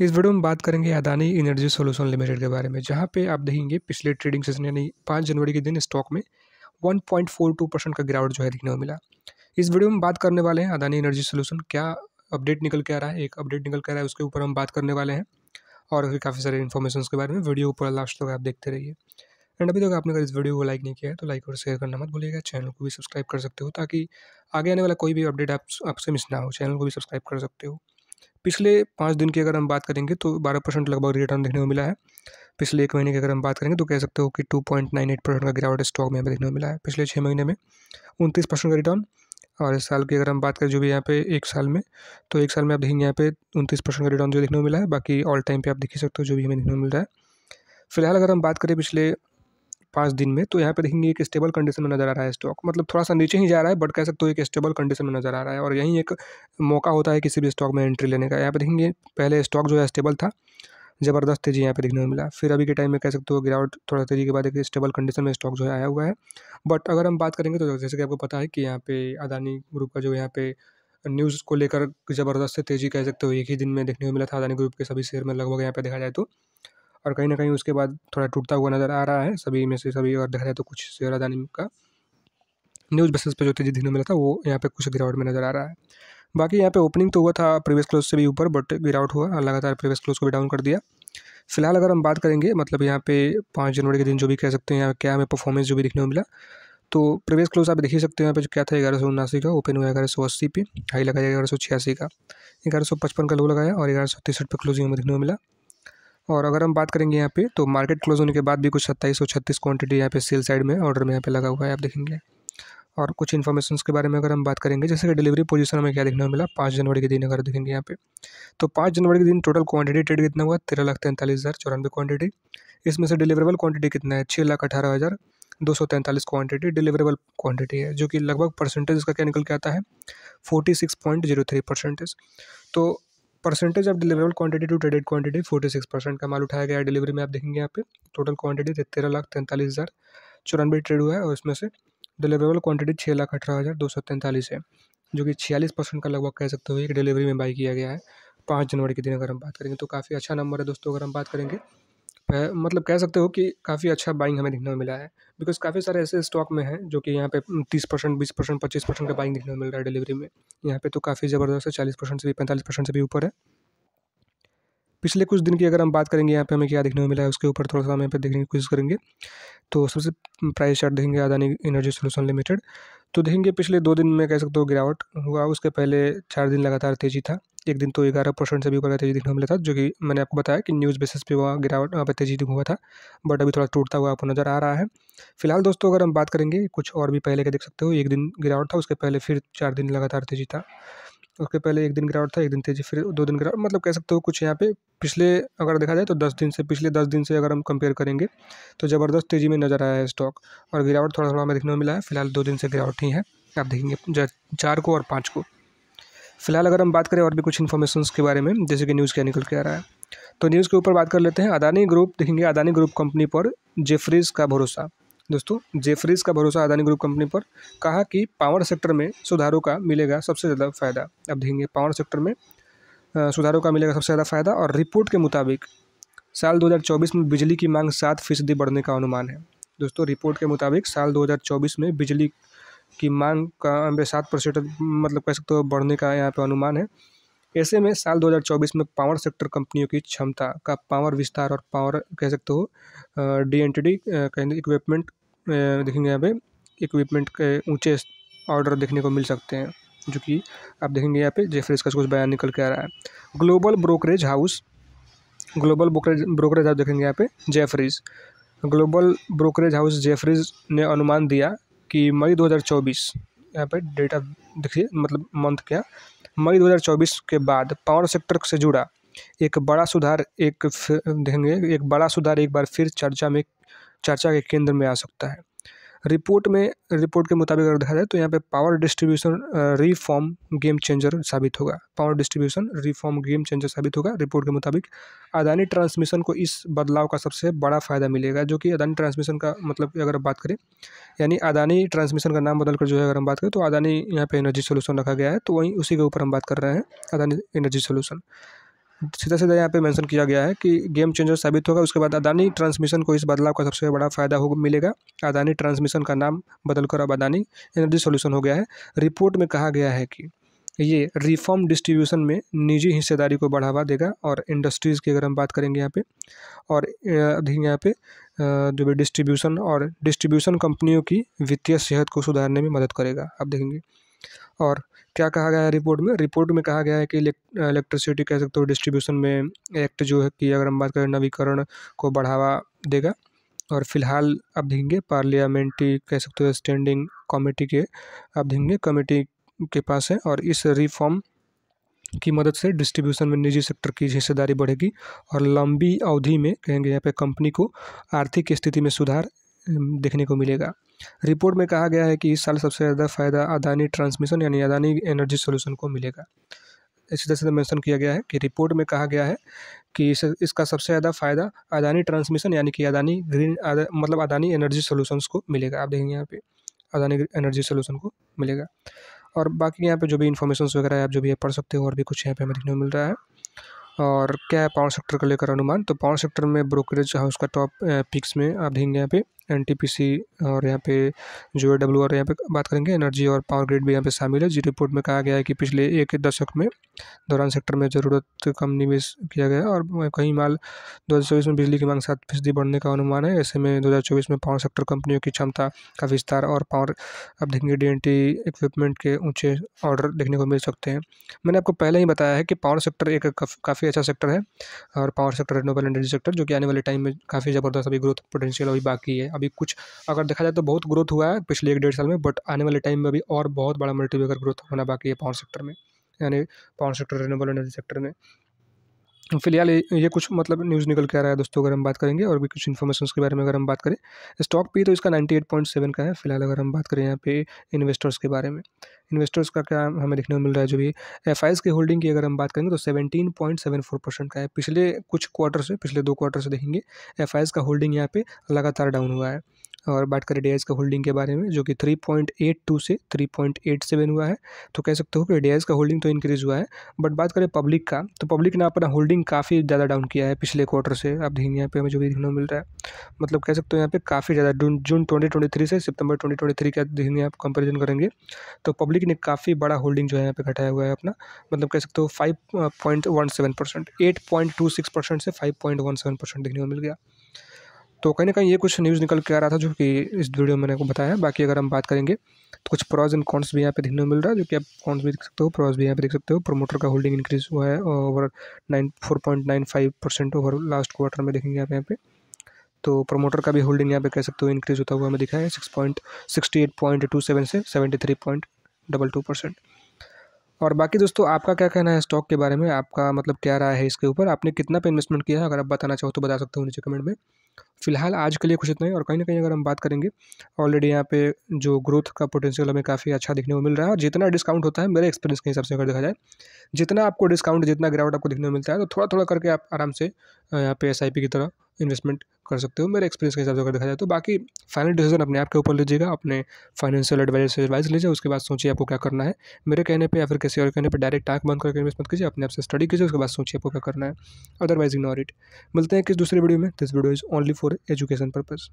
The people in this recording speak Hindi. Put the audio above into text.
इस वीडियो में बात करेंगे अदानी एनर्जी सोल्यूशन लिमिटेड के बारे में जहाँ पे आप देखेंगे पिछले ट्रेडिंग सेशन यानी पाँच जनवरी के दिन स्टॉक में 1.42 परसेंट का गिरावट जो है देखने को मिला इस वीडियो में बात करने वाले हैं अदानी एनर्जी सोल्यूशन क्या अपडेट निकल के आ रहा है एक अपडेट निकल के आ रहा है उसके ऊपर हम बात करने वाले हैं और भी काफ़ी सारे इन्फॉर्मेशन के बारे में वीडियो ऊपर लास्ट तक आप देखते रहिए एंड अभी तक आपने अगर इस वीडियो को लाइक नहीं किया है तो लाइक और शेयर करना मत भूलिएगा चैनल को भी सब्सक्राइब कर सकते हो ताकि आगे आने वाला कोई भी अपडेट आप आपसे मिस ना हो चैनल को भी सब्सक्राइब कर सकते हो पिछले पाँच दिन की अगर हम बात करेंगे तो बारह परसेंट लगभग रिटर्न देखने को मिला है पिछले एक महीने की अगर हम बात करेंगे तो कह सकते हो कि two point nine eight percent का गिरावट स्टॉक में हमें देखने को मिला है पिछले छः महीने में उनतीस परसेंट का रिटर्न और इस साल की अगर हम बात करें जो भी यहाँ पे एक साल में तो एक साल में आप देखेंगे यहाँ पे उनतीस परसेंट का रिटर्न जो देखने को मिला है बाकी ऑल टाइम पर आप देख ही सकते हो जो भी हमें देखने को मिल रहा है फिलहाल अगर हम बात करें पिछले पाँच दिन में तो यहाँ पे देखेंगे एक स्टेबल कंडीशन में नज़र आ रहा है स्टॉक मतलब थोड़ा सा नीचे ही जा रहा है बट कह सकते हो एक स्टेबल कंडीशन में नज़र आ रहा है और यहीं एक मौका होता है किसी भी स्टॉक में एंट्री लेने का यहाँ पे देखेंगे पहले स्टॉक जो है स्टेबल था ज़बरदस्त तेज़ी यहाँ पे देखने को मिला फिर अभी के टाइम में कह सकते हो गिरावट थोड़ा तेज़ी के बाद एक स्टेबल कंडीशन में स्टॉक जो है आया हुआ है बट अगर हम बात करेंगे तो जैसे कि आपको पता है कि यहाँ पे अदानी ग्रुप का जो यहाँ पे न्यूज़ को लेकर ज़बरदस्त तेज़ी कह सकते हो एक ही दिन में देखने को मिला था अदानी ग्रुप के सभी शेयर में लगभग यहाँ पे देखा जाए तो और कहीं ना कहीं उसके बाद थोड़ा टूटता हुआ नज़र आ रहा है सभी में से सभी और देखा जाए तो कुछ अदानी का न्यूज़ बसेस पर जो तेज़ी देखने मिला था वो यहाँ पे कुछ गिरावट में नज़र आ रहा है बाकी यहाँ पे ओपनिंग तो हुआ था प्रीवियस क्लोज से भी ऊपर बट गिरावट हुआ लगातार प्रीवियस क्लोज को भी डाउन कर दिया फिलहाल अगर हम बात करेंगे मतलब यहाँ पे पाँच जनवरी के दिन जो भी कह सकते हैं यहाँ क्या हमें परफॉर्मेंस जो भी देखने को मिला तो प्रीवियस क्लोज आप देख ही सकते हैं यहाँ पे क्या था ग्यारह सौ उनासी का ओपन हुआ ग्यारह सौ अस्सी पे हाई लगाया ग्यारह सौ छियासी का ग्यारह सौ पचपन का लो लगाया और ग्यारह सौ तिरसठ पर क्लोजिंग हमें देखने को मिला और अगर हम बात करेंगे यहाँ पे तो मार्केट क्लोज होने के बाद भी कुछ सत्ताईस सौ छत्तीस क्वान्टिटी यहाँ पे सेल साइड में ऑर्डर में यहाँ पे लगा हुआ है आप देखेंगे और कुछ इन्फॉर्मेशन के बारे में अगर हम बात करेंगे जैसे कि डिलीवरी पोजीशन में क्या देखने को मिला पाँच जनवरी के दिन अगर देखेंगे यहाँ पे तो पाँच जनवरी के दिन टोटल क्वांटिटी ट्रेड कितना हुआ तेरह लाख तैंतालीस हज़ार चौरानवे क्वान्टिटी इसमें से डिलीवरेबल क्वांटिटी कितना है छः लाख अठारह हज़ार दो सौ तैंतालीस क्वान्टिटी डिलीवरेबल क्वान्टिटी है जो कि लगभग परसेंटेज इसका क्या निकल के आता है forty six point zero three percentage तो percentage of deliverable quantity to traded quantity forty six percent का माल उठाया गया डिलीवरी में आप देखेंगे यहाँ पे टोटल क्वांटिटी तेरह लाख तैंतालीस हज़ार चौरानवे ट्रेड हुआ है और इसमें से डिलीवरेबल क्वांटिटी छः लाख अठारह हज़ार दो सौ तैंतालीस है जो कि छियालीस परसेंट का लगभग कह सकते हो कि डिलीवरी में बाई किया गया है पाँच जनवरी के दिन अगर हम बात करेंगे तो काफ़ी अच्छा नंबर है दोस्तों अगर हम बात करेंगे मतलब कह सकते हो कि काफ़ी अच्छा बाइंग हमें देखने को मिला है बिकॉज काफ़ी सारे ऐसे स्टॉक में हैं जो कि यहाँ पे तीस परसेंट बीस परसेंट पच्चीस परसेंट का बाइंग देखने को मिल रहा है डिलीवरी में यहाँ पे तो काफ़ी ज़बरदस्त है चालीस परसेंट से भी पैंतालीस परसेंट से भी ऊपर है पिछले कुछ दिन की अगर हम बात करेंगे यहाँ पे हमें क्या देखने को मिला है उसके ऊपर थोड़ा सा हम यहाँ पे देखने की कोशिश करेंगे तो सबसे प्राइस चार्ट देखेंगे अदानी एनर्जी सोल्यूशन लिमिटेड तो देखेंगे पिछले दो दिन में कह सकते हो गिरावट हुआ उसके पहले चार दिन लगातार तेजी था एक दिन तो ग्यारह परसेंट से भी ऊपर तेजी देखने को मिला था जो कि मैंने आपको बताया कि न्यूज़ बेसिस पे हुआ गिरावट वहाँ पर तेजी हुआ था बट अभी थोड़ा टूटता हुआ आपको नज़र आ रहा है फिलहाल दोस्तों अगर हम बात करेंगे कुछ और भी पहले का देख सकते हो एक दिन गिरावट था उसके पहले फिर चार दिन लगातार तेजी था उसके पहले एक दिन गिरावट था एक दिन तेज़ी फिर दो दिन गिरावट मतलब कह सकते हो कुछ यहाँ पे पिछले अगर देखा जाए तो दस दिन से पिछले दस दिन से अगर हम कंपेयर करेंगे तो ज़बरदस्त तेज़ी में नज़र आया है स्टॉक और गिरावट थोड़ा थोड़ा हमें देखने को मिला है फिलहाल दो दिन से गिरावट ही है आप देखेंगे चार को और पाँच को फिलहाल अगर हम बात करें और भी कुछ इन्फॉर्मेशन के बारे में जैसे कि न्यूज़ क्या निकल के आ रहा है तो न्यूज़ के ऊपर बात कर लेते हैं अदानी ग्रुप देखेंगे अदानी ग्रुप कंपनी पर जेफरीज का भरोसा दोस्तों जेफरीज का भरोसा अदानी ग्रुप कंपनी पर कहा कि पावर सेक्टर में सुधारों का मिलेगा सबसे ज़्यादा फ़ायदा अब देखेंगे पावर सेक्टर में सुधारों का मिलेगा सबसे ज़्यादा फ़ायदा और रिपोर्ट के मुताबिक साल 2024 में बिजली की मांग सात फीसदी बढ़ने का अनुमान है दोस्तों रिपोर्ट के मुताबिक साल 2024 में बिजली की मांग का सात परसेंट मतलब कह सकते हो बढ़ने का यहाँ पर अनुमान है ऐसे में साल 2024 में पावर सेक्टर कंपनियों की क्षमता का पावर विस्तार और पावर कह सकते हो D N T D equipment देखेंगे यहाँ पे इक्विपमेंट के ऊंचे ऑर्डर देखने को मिल सकते हैं जो कि आप देखेंगे यहाँ पे जेफरीज का कुछ बयान निकल के आ रहा है global brokerage house global brokerage brokerage house देखेंगे यहाँ पे Jefferies global brokerage house Jefferies ने अनुमान दिया कि मई 2024 यहाँ डेट ऑफ देखिए मतलब मंथ क्या मई 2024 के बाद पावर सेक्टर से जुड़ा एक बड़ा सुधार एक देखेंगे एक बड़ा सुधार एक बार फिर चर्चा में चर्चा के केंद्र में आ सकता है रिपोर्ट में रिपोर्ट के मुताबिक अगर देखा जाए तो यहाँ पे power distribution reform game changer साबित होगा power distribution reform game changer साबित होगा रिपोर्ट के मुताबिक अदानी ट्रांसमिशन को इस बदलाव का सबसे बड़ा फायदा मिलेगा जो कि अदानी ट्रांसमिशन का मतलब अगर बात करें यानी अदानी ट्रांसमिशन का नाम बदलकर जो है अगर हम बात करें तो अदानी यहाँ पर एनर्जी सोल्यूशन रखा गया है तो वहीं उसी के ऊपर हम बात कर रहे हैं अदानी एनर्जी सोल्यूशन सीधा सीधा यहाँ पे मेंशन किया गया है कि गेम चेंजर साबित होगा उसके बाद अदानी ट्रांसमिशन को इस बदलाव का सबसे बड़ा फायदा हो मिलेगा अदानी ट्रांसमिशन का नाम बदलकर अब अदानी एनर्जी सोल्यूशन हो गया है रिपोर्ट में कहा गया है कि ये रिफॉर्म डिस्ट्रीब्यूशन में निजी हिस्सेदारी को बढ़ावा देगा और इंडस्ट्रीज़ की अगर हम बात करेंगे यहाँ पे और यहाँ पे जो भी डिस्ट्रीब्यूशन और डिस्ट्रीब्यूशन कंपनियों की वित्तीय सेहत को सुधारने में मदद करेगा आप देखेंगे और क्या कहा गया है रिपोर्ट में रिपोर्ट में कहा गया है कि इलेक्ट्रिसिटी कह सकते हो डिस्ट्रीब्यूशन में एक्ट जो है कि अगर हम बात करें नवीकरण को बढ़ावा देगा और फिलहाल आप देखेंगे पार्लियामेंट्री कह सकते हो स्टैंडिंग कमेटी के आप देखेंगे कमेटी के पास है और इस रिफॉर्म की मदद से डिस्ट्रीब्यूशन में निजी सेक्टर की हिस्सेदारी बढ़ेगी और लंबी अवधि में कहेंगे यहाँ पे कंपनी को आर्थिक स्थिति में सुधार देखने को मिलेगा रिपोर्ट में कहा गया है कि इस साल सबसे ज़्यादा फायदा अदानी ट्रांसमिशन यानी अदानी एनर्जी सोल्यूशन को मिलेगा इसी तरह से तो मेंशन किया गया है कि रिपोर्ट में कहा गया है कि इस, इसका सबसे ज़्यादा फायदा अदानी ट्रांसमिशन यानी कि अदानी ग्रीन आदा, मतलब अदानी एनर्जी सोल्यूशंस को मिलेगा आप देखेंगे यहाँ पे अदानी एनर्जी सोल्यूशन को मिलेगा और बाकी यहाँ पे जो भी इन्फॉर्मेशन वगैरह आप जो भी पढ़ सकते हो और भी कुछ यहाँ पे हमें देखने को मिल रहा है और क्या है पावर सेक्टर को लेकर अनुमान तो पावर सेक्टर में ब्रोकरेज हाउस का टॉप पिक्स में आप देखेंगे यहाँ पे एन और यहाँ पे जो है डब्ल्यू आर यहाँ पे बात करेंगे एनर्जी और पावर ग्रिड भी यहाँ पे शामिल है जी रिपोर्ट में कहा गया है कि पिछले एक दशक में दौरान सेक्टर में ज़रूरत कम निवेश किया गया और कहीं माल दो में बिजली की मांग सात फीसदी बढ़ने का अनुमान है ऐसे में दो में पावर सेक्टर कंपनियों की क्षमता का विस्तार और पावर अब देखेंगे डी इक्विपमेंट के ऊँचे ऑर्डर देखने को मिल सकते हैं मैंने आपको पहले ही बताया है कि पावर सेक्टर एक काफ़ी अच्छा सेक्टर है और power sector renewable energy sector जो कि आने वाले टाइम में काफ़ी ज़बरदस्त अभी ग्रोथ पोटेंशियल अभी बाकी है अब अभी कुछ अगर देखा जाए तो बहुत ग्रोथ हुआ है पिछले एक डेढ़ साल में बट आने वाले टाइम में अभी और बहुत बड़ा मल्टीवेगर ग्रोथ होना बाकी है पावर सेक्टर में यानी power sector renewable energy sector में फिलहाल ये कुछ मतलब न्यूज़ निकल के आ रहा है दोस्तों अगर हम बात करेंगे और भी कुछ इन्फॉर्मेशन के बारे में अगर हम बात करें स्टॉक पे तो इसका 98.7 का है फिलहाल अगर हम बात करें यहाँ पे इन्वेस्टर्स के बारे में इन्वेस्टर्स का क्या हमें देखने को मिल रहा है जो भी एफ के होल्डिंग की अगर हम बात करेंगे तो seventeen point seven four percent का है पिछले कुछ क्वार्टर से पिछले दो क्वार्टर से देखेंगे एफ का होल्डिंग यहाँ पे लगातार डाउन हुआ है और बात करें डी का होल्डिंग के बारे में जो कि 3.82 से 3.87 हुआ है तो कह सकते हो कि डी का होल्डिंग तो इंक्रीज़ हुआ है बट बात करें पब्लिक का तो पब्लिक ने अपना होल्डिंग काफ़ी ज़्यादा डाउन किया है पिछले क्वार्टर से आप देखेंगे यहाँ पे हमें जो भी देखने को मिल रहा है मतलब कह सकते हो यहाँ पे काफ़ी ज़्यादा जून जून ट्वेंटी से सितंबर ट्वेंटी का देखेंगे आप कंपेरिजन करेंगे तो पब्लिक ने काफ़ी बड़ा होल्डिंग जो है यहाँ पे घटाया हुआ है अपना मतलब कह सकते हो five point one seven percent eight point two six percent से five point one seven percent देखने को मिल गया तो कहीं ना कहीं ये कुछ न्यूज़ निकल के आ रहा था जो कि इस वीडियो में मैंने आपको बताया बाकी अगर हम बात करेंगे तो कुछ प्रॉज एंड कॉन्स भी यहाँ पे देखने को मिल रहा है जो कि आप कॉन्स भी देख सकते हो प्रॉज भी यहाँ पे देख सकते हो प्रोमोटर का होल्डिंग इंक्रीज हुआ है over nine four point nine five percent over last quarter में देखेंगे आप यहाँ पे तो प्रमोटर का भी होल्डिंग यहाँ पे कह सकते हो इंक्रीज होता हुआ हमें दिखा है six point sixty eight point two seven से seventy three point double two percent और बाकी दोस्तों आपका क्या कहना है स्टॉक के बारे में आपका मतलब क्या रहा है इसके ऊपर आपने कितना पे इन्वेस्टमेंट किया है अगर आप बताना चाहो तो बता सकते हो नीचे कमेंट में फिलहाल आज के लिए कुछ इतना ही और कहीं ना कहीं अगर हम बात करेंगे ऑलरेडी यहाँ पे जो ग्रोथ का पोटेंशियल हमें काफ़ी अच्छा देखने को मिल रहा है और जितना डिस्काउंट होता है मेरे एक्सपीरियंस के हिसाब से अगर देखा जाए जितना आपको डिस्काउंट जितना गिरावट आपको देखने को मिलता है तो थोड़ा थोड़ा करके आप आराम से यहाँ पे एस की तरह इन्वेस्टमेंट कर सकते हो मेरे एक्सपीरियंस के हिसाब से अगर देखा जाए तो बाकी फाइनल डिसीजन अपने आप के ऊपर लीजिएगा अपने फाइनेंशियल एडवाइजर से एडवाइस लीजिए उसके बाद सोचिए आपको क्या करना है मेरे कहने पे या फिर किसी और कहने पे डायरेक्ट टाक बंद करके इन्वेस्ट मत कीजिए अपने आप से स्टडी कीजिए उसके बाद सोचिए आपको क्या करना है अदरवाइज इग्नोर इट मिलते हैं किस दूसरे वीडियो में this video is only for education purpose